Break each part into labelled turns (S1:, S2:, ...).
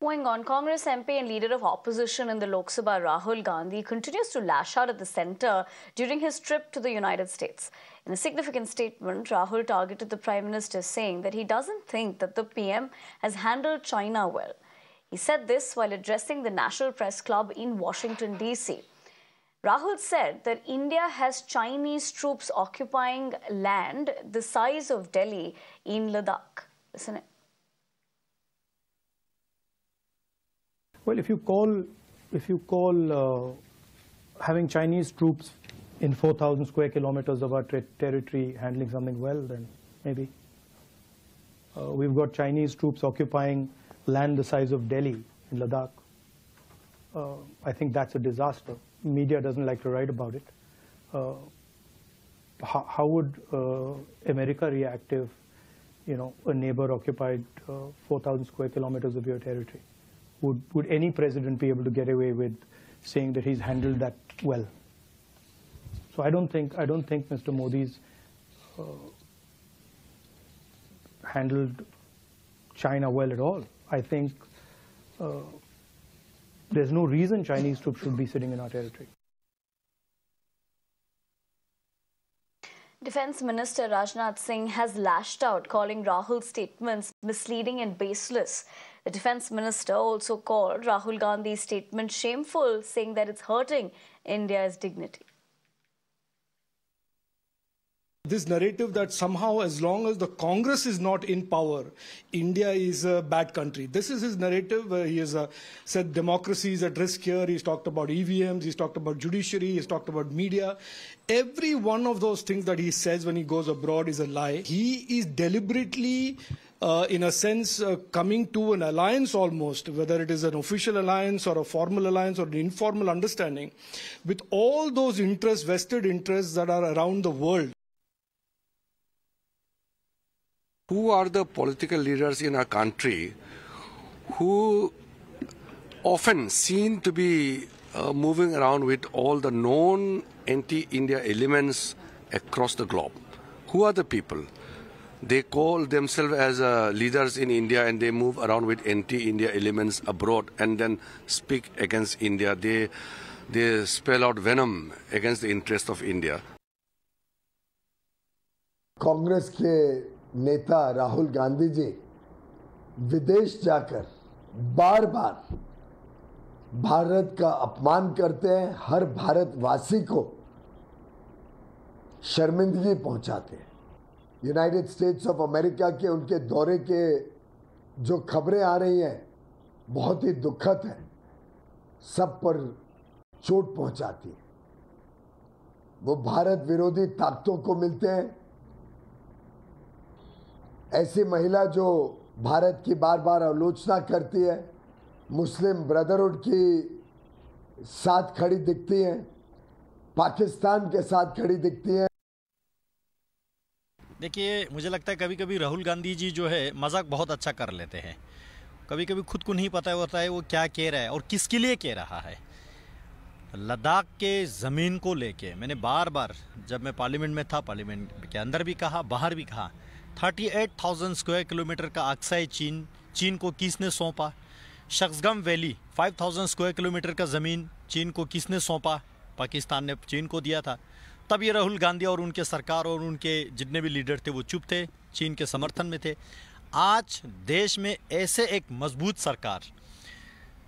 S1: Going on, Congress MP and leader of opposition in the Lok Sabha, Rahul Gandhi, continues to lash out at the centre during his trip to the United States. In a significant statement, Rahul targeted the Prime Minister, saying that he doesn't think that the PM has handled China well. He said this while addressing the National Press Club in Washington, D.C. Rahul said that India has Chinese troops occupying land the size of Delhi in Ladakh. Listen it.
S2: Well, if you call, if you call uh, having Chinese troops in 4,000 square kilometers of our territory handling something well, then maybe. Uh, we've got Chinese troops occupying land the size of Delhi in Ladakh. Uh, I think that's a disaster. Media doesn't like to write about it. Uh, how, how, would uh, America react if, you know, a neighbor occupied uh, 4,000 square kilometers of your territory? would, would any president be able to get away with saying that he's handled that well? So I don't think, I don't think Mr. Modi's uh, handled China well at all. I think uh, there's no reason Chinese troops should be sitting in our territory.
S1: Defense Minister Rajnath Singh has lashed out, calling Rahul's statements misleading and baseless. The defense minister also called Rahul Gandhi's statement shameful, saying that it's hurting India's dignity.
S2: This narrative that somehow, as long as the Congress is not in power, India is a bad country. This is his narrative. he has uh, said democracy is at risk here. He's talked about EVMs. He's talked about judiciary. He's talked about media. Every one of those things that he says when he goes abroad is a lie. He is deliberately uh, in a sense, uh, coming to an alliance almost, whether it is an official alliance or a formal alliance or an informal understanding, with all those interests, vested interests that are around the world.
S3: Who are the political leaders in our country who often seem to be uh, moving around with all the known anti-India elements across the globe? Who are the people? They call themselves as uh, leaders in India and they move around with anti-India elements abroad and then speak against India. They, they spell out venom against the interest of India. Congress के नेता राहुल गांधी जी विदेश जाकर बार बार भारत का अपमान करते हैं हर भारतवासी को शर्मिंदगी पहुंचाते हैं यूनाइटेड स्टेट्स ऑफ अमेरिका के उनके दौरे के जो खबरें आ रही हैं बहुत ही दुखद है सब पर चोट पहुंचाती है वो भारत विरोधी ताकतों को मिलते हैं ऐसी महिला जो भारत की बार बार आलोचना करती है मुस्लिम ब्रदरहुड की साथ खड़ी दिखती हैं पाकिस्तान के साथ खड़ी दिखती हैं
S4: देखिए मुझे लगता है कभी कभी राहुल गांधी जी जो है मजाक बहुत अच्छा कर लेते हैं कभी कभी खुद को नहीं पता होता है वो क्या कह रहा है और किसके लिए कह रहा है लद्दाख के ज़मीन को लेके मैंने बार बार जब मैं पार्लियामेंट में था पार्लियामेंट के अंदर भी कहा बाहर भी कहा 38,000 स्क्वायर किलोमीटर का अक्साई चीन चीन को किसने सौंपा शख्सगम वैली 5,000 स्क्वायर किलोमीटर का ज़मीन चीन को किसने सौंपा पाकिस्तान ने चीन को दिया था तब ये राहुल गांधी और उनके सरकार और उनके जितने भी लीडर थे वो चुप थे चीन के समर्थन में थे आज देश में ऐसे एक मजबूत सरकार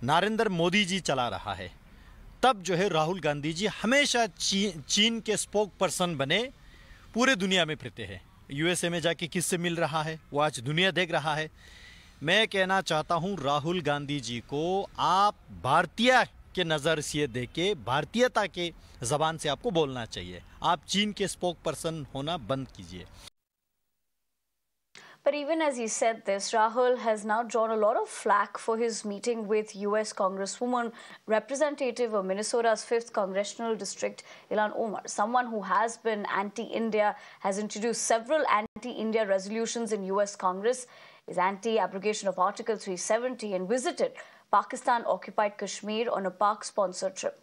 S4: नरेंद्र मोदी जी चला रहा है तब जो है राहुल गांधी जी हमेशा ची, चीन के स्पोक पर्सन बने पूरे दुनिया में फिरते हैं यूएसए में जाके किससे मिल रहा है वो आज दुनिया देख रहा है मैं कहना चाहता हूँ राहुल गांधी जी को आप भारतीय के नज़र से दे के भारतीयता के ज़बान से आपको बोलना चाहिए आप चीन के स्पोक पर्सन होना बंद कीजिए
S1: But even as he said this, Rahul has now drawn a lot of flack for his meeting with U.S. Congresswoman representative of Minnesota's 5th Congressional District, Ilan Omar, someone who has been anti-India, has introduced several anti-India resolutions in U.S. Congress, is anti-abrogation of Article 370 and visited Pakistan occupied Kashmir on a park sponsored trip.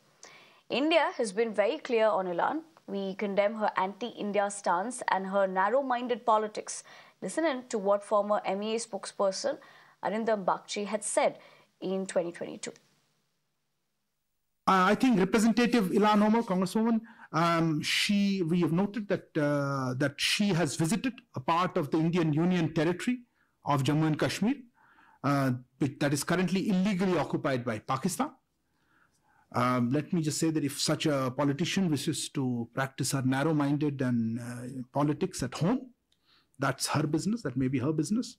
S1: India has been very clear on Iran. We condemn her anti India stance and her narrow minded politics. Listen in to what former MEA spokesperson Arindam Bakchi had said in 2022.
S2: I think Representative Ilan Omar, Congresswoman, um, she we have noted that uh, that she has visited a part of the Indian Union territory of Jammu and Kashmir uh, that is currently illegally occupied by Pakistan. Um, let me just say that if such a politician wishes to practice her narrow minded and uh, politics at home, that's her business, that may be her business.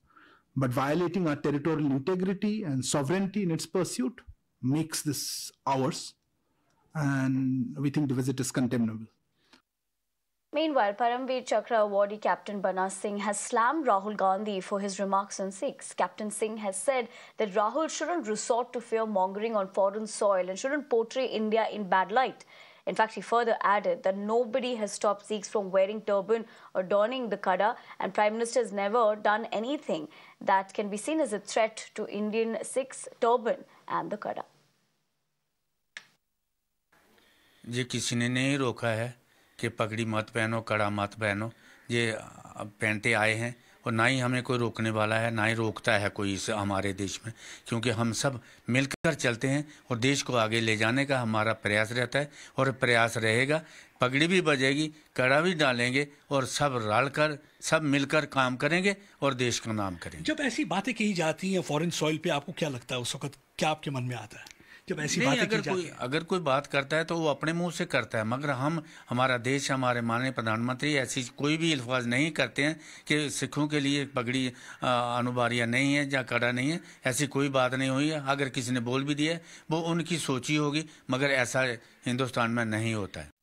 S2: But violating our territorial integrity and sovereignty in its pursuit makes this ours. And we think the visit is condemnable.
S1: Meanwhile, Paramveer Chakra awardee Captain Banas Singh has slammed Rahul Gandhi for his remarks on Sikhs. Captain Singh has said that Rahul shouldn't resort to fear mongering on foreign soil and shouldn't portray India in bad light. In fact, he further added that nobody has stopped Sikhs from wearing turban or donning the kada, and Prime Minister has never done anything that can be seen as a threat to Indian Sikhs, turban, and the kada.
S4: ये किसी ने नहीं रोका है कि पगड़ी मत पहनो कड़ा मत पहनो ये पहनते आए हैं और ना ही हमें कोई रोकने वाला है ना ही रोकता है कोई इस हमारे देश में क्योंकि हम सब मिलकर चलते हैं और देश को आगे ले जाने का हमारा प्रयास रहता है और प्रयास रहेगा पगड़ी भी बजेगी कड़ा भी डालेंगे और सब रल कर सब मिलकर काम करेंगे और देश का नाम करेंगे
S2: जब ऐसी बातें कही जाती हैं फॉरेन सॉइल पे आपको क्या लगता है उस वक्त क्या आपके मन में आता है जब ऐसी बातें अगर कोई
S4: अगर कोई बात करता है तो वो अपने मुंह से करता है मगर हम हमारा देश हमारे माननीय प्रधानमंत्री ऐसी कोई भी अल्फाज नहीं करते हैं कि सिखों के लिए पगड़ी अनुबारियाँ नहीं है या कड़ा नहीं है ऐसी कोई बात नहीं हुई है अगर किसी ने बोल भी दिया है वो उनकी सोची होगी मगर ऐसा हिंदुस्तान में नहीं होता है